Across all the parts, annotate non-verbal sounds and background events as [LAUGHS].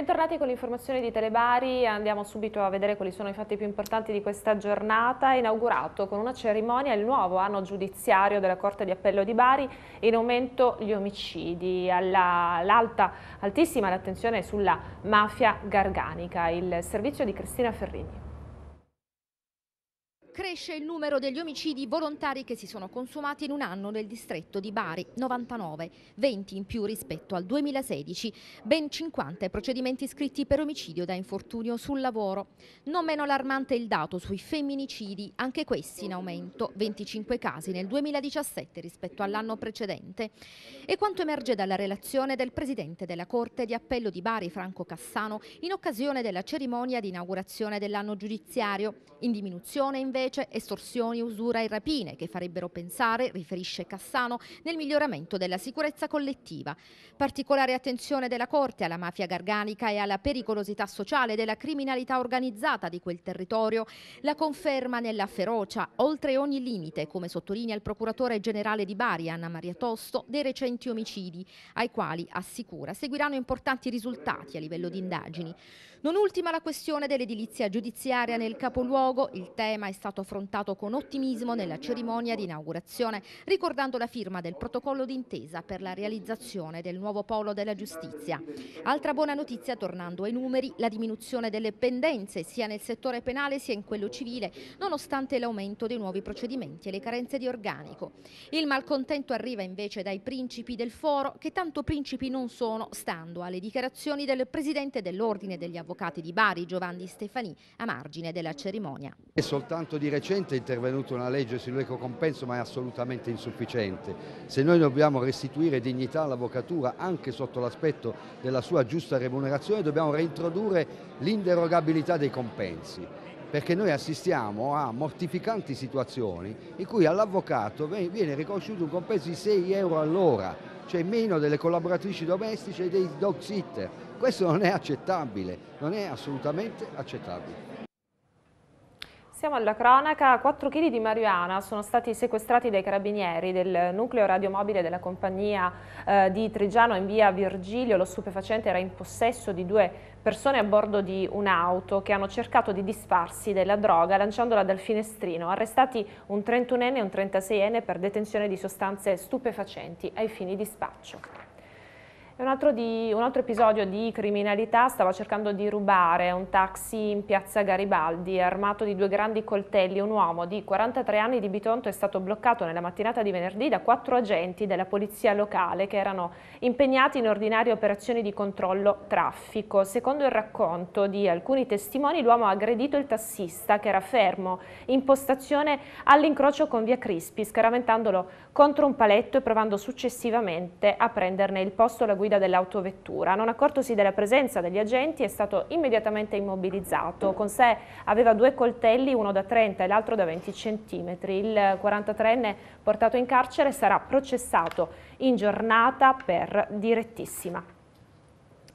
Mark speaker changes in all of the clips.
Speaker 1: Bentornati con l'informazione di Telebari, andiamo subito a vedere quali sono i fatti più importanti di questa giornata. inaugurato con una cerimonia il nuovo anno giudiziario della Corte di Appello di Bari, in aumento gli omicidi, all'alta, altissima l'attenzione sulla mafia garganica, il servizio di Cristina Ferrini.
Speaker 2: Cresce il numero degli omicidi volontari che si sono consumati in un anno nel distretto di Bari, 99, 20 in più rispetto al 2016, ben 50 procedimenti iscritti per omicidio da infortunio sul lavoro. Non meno allarmante il dato sui femminicidi, anche questi in aumento, 25 casi nel 2017 rispetto all'anno precedente. E quanto emerge dalla relazione del Presidente della Corte di Appello di Bari, Franco Cassano, in occasione della cerimonia di inaugurazione dell'anno giudiziario, in diminuzione invece invece estorsioni, usura e rapine che farebbero pensare, riferisce Cassano, nel miglioramento della sicurezza collettiva. Particolare attenzione della Corte alla mafia garganica e alla pericolosità sociale della criminalità organizzata di quel territorio, la conferma nella ferocia, oltre ogni limite, come sottolinea il procuratore generale di Bari, Anna Maria Tosto, dei recenti omicidi, ai quali, assicura, seguiranno importanti risultati a livello di indagini. Non ultima la questione dell'edilizia giudiziaria nel capoluogo. Il tema è stato affrontato con ottimismo nella cerimonia di inaugurazione, ricordando la firma del protocollo d'intesa per la realizzazione del nuovo polo della giustizia. Altra buona notizia, tornando ai numeri, la diminuzione delle pendenze sia nel settore penale sia in quello civile, nonostante l'aumento dei nuovi procedimenti e le carenze di organico. Il malcontento arriva invece dai principi del foro, che tanto principi non sono, stando alle dichiarazioni del Presidente dell'Ordine degli Avvocati avvocati di Bari Giovanni Stefani a margine della cerimonia.
Speaker 3: È soltanto di recente intervenuta una legge sull'eco compenso ma è assolutamente insufficiente. Se noi dobbiamo restituire dignità all'avvocatura anche sotto l'aspetto della sua giusta remunerazione dobbiamo reintrodurre l'inderogabilità dei compensi perché noi assistiamo a mortificanti situazioni in cui all'avvocato viene riconosciuto un compenso di 6 euro all'ora, cioè meno delle collaboratrici domestiche e dei dog sitter. Questo non è accettabile, non è assolutamente accettabile.
Speaker 1: Passiamo alla cronaca. 4 kg di marijuana sono stati sequestrati dai carabinieri del nucleo radiomobile della compagnia eh, di Trigiano in via Virgilio. Lo stupefacente era in possesso di due persone a bordo di un'auto che hanno cercato di disfarsi della droga lanciandola dal finestrino. Arrestati un 31enne e un 36enne per detenzione di sostanze stupefacenti ai fini di spaccio un altro, di, un altro, episodio di criminalità stava cercando di rubare un taxi in piazza Garibaldi, armato di due grandi coltelli. Un uomo di 43 anni di Bitonto è stato bloccato nella mattinata di venerdì da quattro agenti della polizia locale che erano impegnati in ordinarie operazioni di controllo traffico. Secondo il racconto di alcuni testimoni, l'uomo ha aggredito il tassista che era fermo in postazione all'incrocio con via Crispi, scaraventandolo contro un paletto e provando successivamente a prenderne il posto alla guida guida dell'autovettura. Non accortosi della presenza degli agenti è stato immediatamente immobilizzato. Con sé aveva due coltelli, uno da 30 e l'altro da 20 centimetri. Il 43enne portato in carcere sarà processato in giornata per direttissima.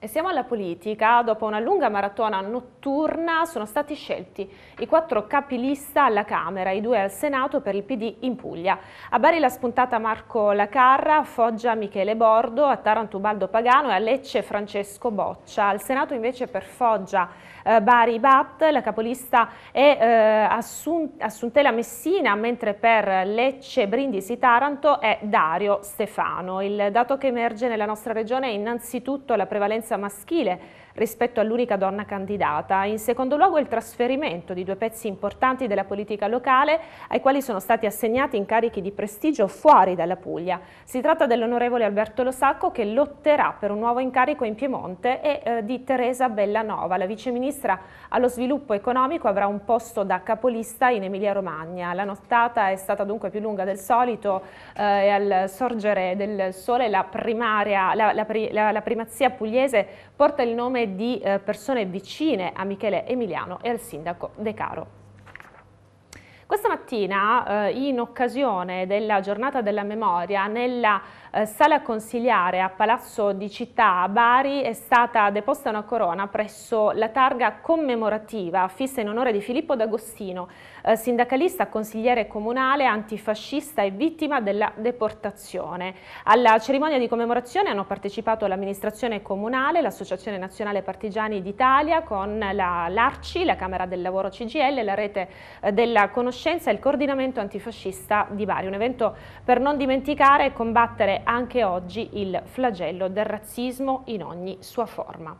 Speaker 1: E siamo alla politica. Dopo una lunga maratona notturna sono stati scelti i quattro capilista alla Camera, i due al Senato per il PD in Puglia. A Bari la spuntata Marco Lacarra, a Foggia Michele Bordo, a Taranto Baldo Pagano e a Lecce Francesco Boccia. Al Senato invece per Foggia eh, Bari Bat, la capolista è eh, Assun Assuntela Messina, mentre per Lecce Brindisi Taranto è Dario Stefano. Il dato che emerge nella nostra regione è innanzitutto la prevalenza maschile rispetto all'unica donna candidata. In secondo luogo il trasferimento di due pezzi importanti della politica locale ai quali sono stati assegnati incarichi di prestigio fuori dalla Puglia. Si tratta dell'onorevole Alberto Losacco che lotterà per un nuovo incarico in Piemonte e eh, di Teresa Bellanova. La viceministra allo sviluppo economico avrà un posto da capolista in Emilia Romagna. La nottata è stata dunque più lunga del solito eh, e al sorgere del sole la, primaria, la, la, la primazia pugliese porta il nome di eh, persone vicine a Michele Emiliano e al sindaco De Caro. Questa mattina, eh, in occasione della giornata della memoria, nella eh, sala consigliare a Palazzo di Città a Bari è stata deposta una corona presso la targa commemorativa fissa in onore di Filippo D'Agostino, eh, sindacalista, consigliere comunale, antifascista e vittima della deportazione. Alla cerimonia di commemorazione hanno partecipato l'amministrazione comunale, l'Associazione Nazionale Partigiani d'Italia con l'ARCI, la Camera del Lavoro CGL, la Rete eh, della Conoscenza e il Coordinamento Antifascista di Bari. Un evento per non dimenticare e combattere anche oggi il flagello del razzismo in ogni sua forma.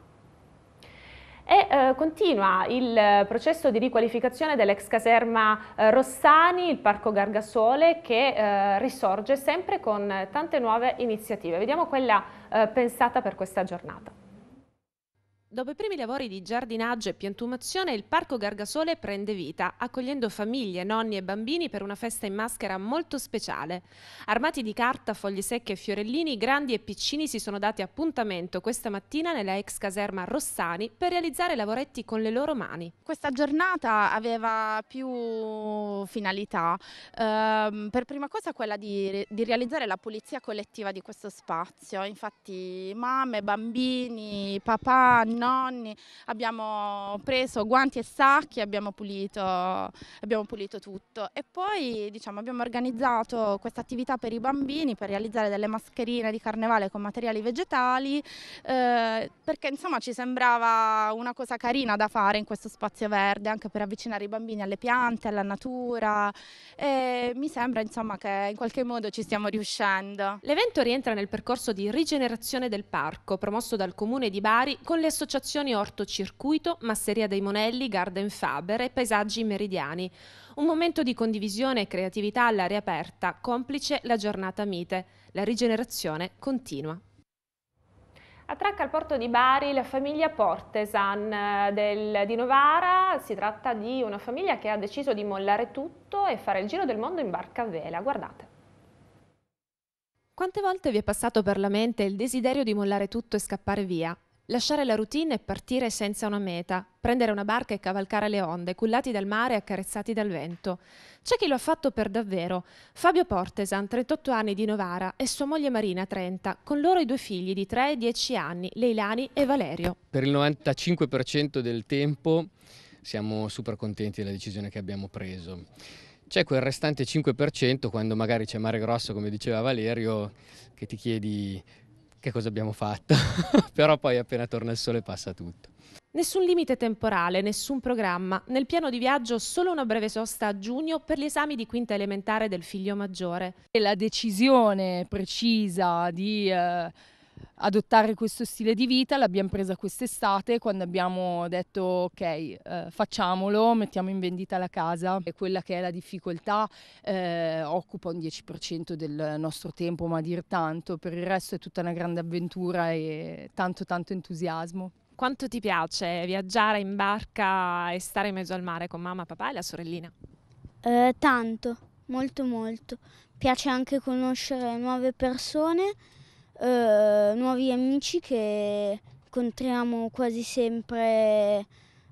Speaker 1: E eh, continua il processo di riqualificazione dell'ex caserma eh, Rossani, il parco Gargasole, che eh, risorge sempre con tante nuove iniziative. Vediamo quella eh, pensata per questa giornata. Dopo i primi lavori di giardinaggio e piantumazione, il Parco Gargasole prende vita, accogliendo famiglie, nonni e bambini per una festa in maschera molto speciale. Armati di carta, foglie secche e fiorellini, grandi e piccini si sono dati appuntamento questa mattina nella ex caserma Rossani per realizzare lavoretti con le loro mani. Questa giornata aveva più finalità. Ehm, per prima cosa quella di, di realizzare la pulizia collettiva di questo spazio. Infatti mamme, bambini, papà, nonni, nonni, abbiamo preso guanti e sacchi, abbiamo pulito, abbiamo pulito tutto e poi diciamo, abbiamo organizzato questa attività per i bambini per realizzare delle mascherine di carnevale con materiali vegetali eh, perché insomma ci sembrava una cosa carina da fare in questo spazio verde anche per avvicinare i bambini alle piante, alla natura e mi sembra insomma che in qualche modo ci stiamo riuscendo. L'evento rientra nel percorso di rigenerazione del parco promosso dal comune di Bari con le associazioni associazioni Ortocircuito, Masseria dei Monelli, Garden Faber e Paesaggi Meridiani. Un momento di condivisione e creatività all'aria aperta, complice la giornata mite. La rigenerazione continua. A Attracca al porto di Bari la famiglia Portesan eh, del, di Novara, si tratta di una famiglia che ha deciso di mollare tutto e fare il giro del mondo in barca a vela, guardate. Quante volte vi è passato per la mente il desiderio di mollare tutto e scappare via? Lasciare la routine e partire senza una meta, prendere una barca e cavalcare le onde, cullati dal mare e accarezzati dal vento. C'è chi lo ha fatto per davvero. Fabio Portesan, 38 anni di Novara, e sua moglie Marina, 30, con loro i due figli di 3 e 10 anni, Leilani e Valerio.
Speaker 3: Per il 95% del tempo siamo super contenti della decisione che abbiamo preso. C'è quel restante 5% quando magari c'è mare grosso, come diceva Valerio, che ti chiedi che cosa abbiamo fatto, [LAUGHS] però poi appena torna il sole passa tutto.
Speaker 1: Nessun limite temporale, nessun programma. Nel piano di viaggio solo una breve sosta a giugno per gli esami di quinta elementare del figlio maggiore. E la decisione precisa di... Eh adottare questo stile di vita, l'abbiamo presa quest'estate
Speaker 2: quando abbiamo detto ok eh, facciamolo, mettiamo in vendita la casa e quella che è la difficoltà eh, occupa un 10% del nostro tempo ma a dir tanto, per il resto è tutta una grande avventura e tanto tanto entusiasmo.
Speaker 1: Quanto ti piace viaggiare in barca e stare in mezzo al mare con mamma, papà e la sorellina?
Speaker 2: Eh, tanto, molto molto. Piace anche conoscere nuove persone eh, nuovi amici che incontriamo quasi
Speaker 1: sempre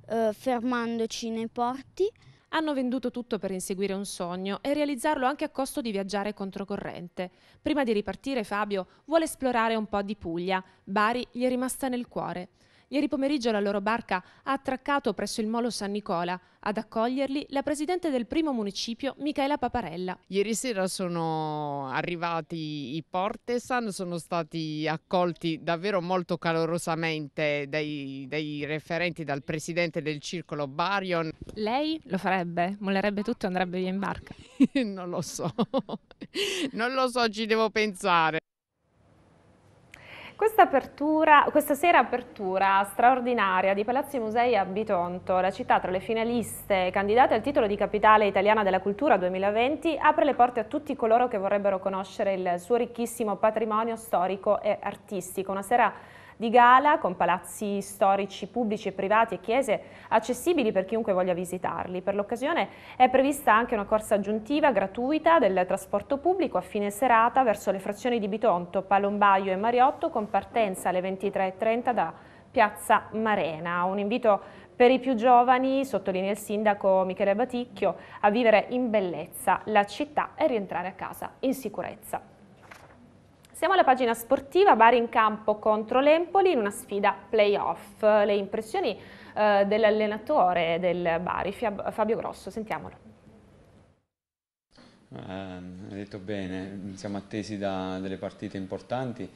Speaker 1: eh, fermandoci nei porti. Hanno venduto tutto per inseguire un sogno e realizzarlo anche a costo di viaggiare controcorrente. Prima di ripartire Fabio vuole esplorare un po' di Puglia, Bari gli è rimasta nel cuore. Ieri pomeriggio la loro barca ha attraccato presso il molo San Nicola. Ad accoglierli la presidente del primo municipio, Michaela Paparella. Ieri sera sono arrivati i Portesan, sono stati accolti davvero molto calorosamente dai, dai referenti, dal presidente del circolo Barion. Lei lo farebbe? Mollerebbe tutto e andrebbe via in barca? [LAUGHS] non lo so, non lo so, ci devo pensare. Questa, apertura, questa, sera apertura straordinaria di Palazzi Musei a Bitonto, la città tra le finaliste candidate al titolo di Capitale Italiana della Cultura 2020, apre le porte a tutti coloro che vorrebbero conoscere il suo ricchissimo patrimonio storico e artistico. Una sera di gala con palazzi storici pubblici e privati e chiese accessibili per chiunque voglia visitarli. Per l'occasione è prevista anche una corsa aggiuntiva gratuita del trasporto pubblico a fine serata verso le frazioni di Bitonto, Palombaio e Mariotto con partenza alle 23.30 da Piazza Marena. Un invito per i più giovani, sottolinea il sindaco Michele Baticchio, a vivere in bellezza la città e rientrare a casa in sicurezza. Passiamo alla pagina sportiva, Bari in campo contro l'Empoli in una sfida playoff. Le impressioni eh, dell'allenatore del Bari, Fabio Grosso, sentiamolo.
Speaker 3: Eh, hai detto bene, siamo attesi da delle partite importanti,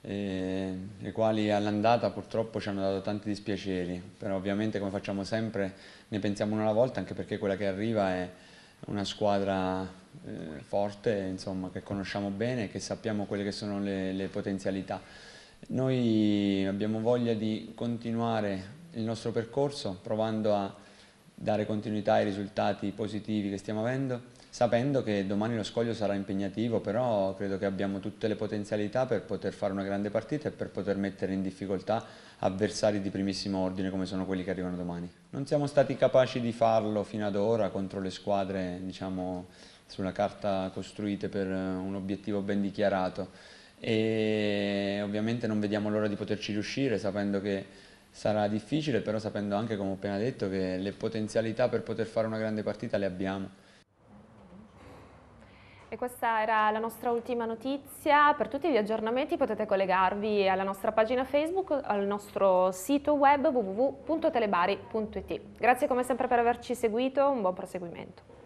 Speaker 3: eh, le quali all'andata purtroppo ci hanno dato tanti dispiaceri, però ovviamente come facciamo sempre ne pensiamo una alla volta, anche perché quella che arriva è una squadra eh, forte, insomma, che conosciamo bene che sappiamo quelle che sono le, le potenzialità. Noi abbiamo voglia di continuare il nostro percorso provando a dare continuità ai risultati positivi che stiamo avendo, sapendo che domani lo scoglio sarà impegnativo, però credo che abbiamo tutte le potenzialità per poter fare una grande partita e per poter mettere in difficoltà avversari di primissimo ordine come sono quelli che arrivano domani. Non siamo stati capaci di farlo fino ad ora contro le squadre diciamo, sulla carta costruite per eh, un obiettivo ben dichiarato e ovviamente non vediamo l'ora di poterci riuscire sapendo che sarà difficile però sapendo anche come ho appena detto che le potenzialità per poter fare una grande partita le abbiamo.
Speaker 1: E questa era la nostra ultima notizia. Per tutti gli aggiornamenti potete collegarvi alla nostra pagina Facebook, al nostro sito web www.telebari.it. Grazie come sempre per averci seguito, un buon proseguimento.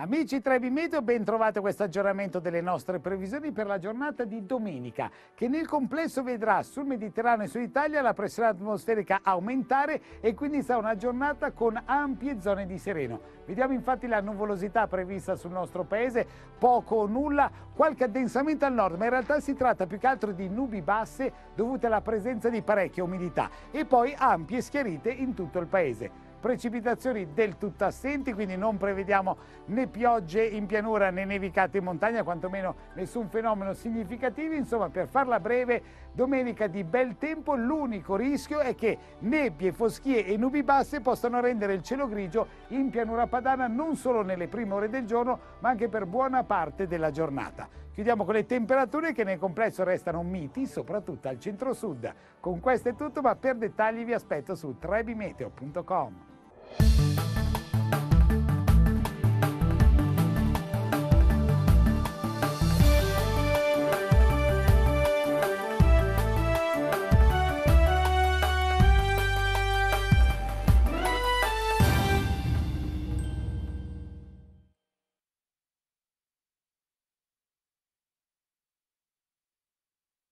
Speaker 4: Amici Trevi Meteo, ben trovato questo aggiornamento delle nostre previsioni per la giornata di domenica, che nel complesso vedrà sul Mediterraneo e sull'Italia la pressione atmosferica aumentare e quindi sarà una giornata con ampie zone di sereno. Vediamo infatti la nuvolosità prevista sul nostro paese, poco o nulla, qualche addensamento al nord, ma in realtà si tratta più che altro di nubi basse dovute alla presenza di parecchia umidità e poi ampie schiarite in tutto il paese precipitazioni del tutto assenti, quindi non prevediamo né piogge in pianura né nevicate in montagna, quantomeno nessun fenomeno significativo. Insomma, per farla breve, domenica di bel tempo, l'unico rischio è che nebbie, foschie e nubi basse possano rendere il cielo grigio in pianura padana non solo nelle prime ore del giorno, ma anche per buona parte della giornata. Chiudiamo con le temperature che nel complesso restano miti, soprattutto al centro-sud. Con questo è tutto, ma per dettagli vi aspetto su trebimeteo.com.